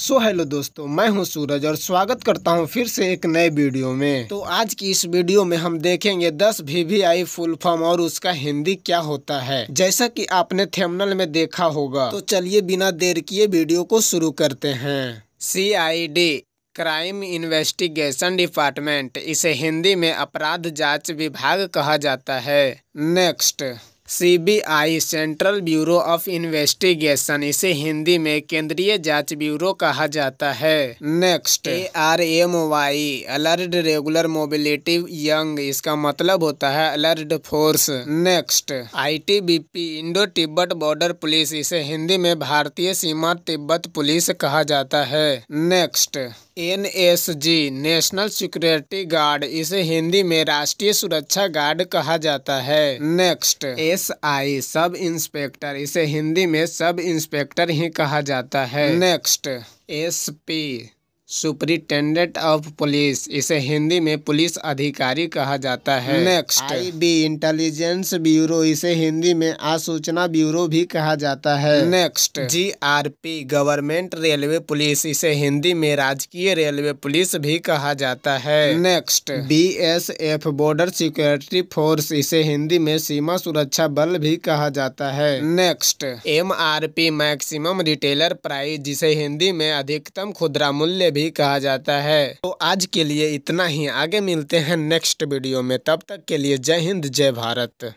सो so, hello दोस्तों मैं हूं सूरज और स्वागत करता हूं फिर से एक नए वीडियो में तो आज की इस वीडियो में हम देखेंगे 10 आई फुल फॉर्म और उसका हिंदी क्या होता है जैसा कि आपने थेमनल में देखा होगा तो चलिए बिना देर किए वीडियो को शुरू करते हैं C I D crime investigation department इसे हिंदी में अपराध जांच विभाग कहा जाता है next CBI central bureau of investigation इसे हिंदी में केंद्रीय जांच ब्यूरो कहा जाता है next A R M Y alert regular mobility young इसका मतलब होता है alert force next I T B P Indo Tibet border police इसे हिंदी में भारतीय सीमा तिब्बत पुलिस कहा जाता है next NSG national security guard इसे हिंदी में राष्ट्रीय सुरक्षा गार्ड कहा जाता है नेक्स्ट एसआई सब इंस्पेक्टर इसे हिंदी में सब इंस्पेक्टर ही कहा जाता है next SP superintendent of police इसे हिंदी में पुलिस अधिकारी कहा जाता है नेक्स्ट आईबी इंटेलिजेंस ब्यूरो इसे हिंदी में आसूचना ब्यूरो भी कहा जाता है next GRP government railway police इसे हिंदी में राजकीय रेलवे पुलिस भी कहा जाता है next BSF border security force इसे हिंदी में सीमा सुरक्षा बल भी कहा जाता है next M maximum retailer price जिसे हिंदी में अधिकतम खुदरा मूल्य भी कहा जाता है तो आज के लिए इतना ही आगे मिलते हैं नेक्स्ट वीडियो में तब तक के लिए जय हिंद जय भारत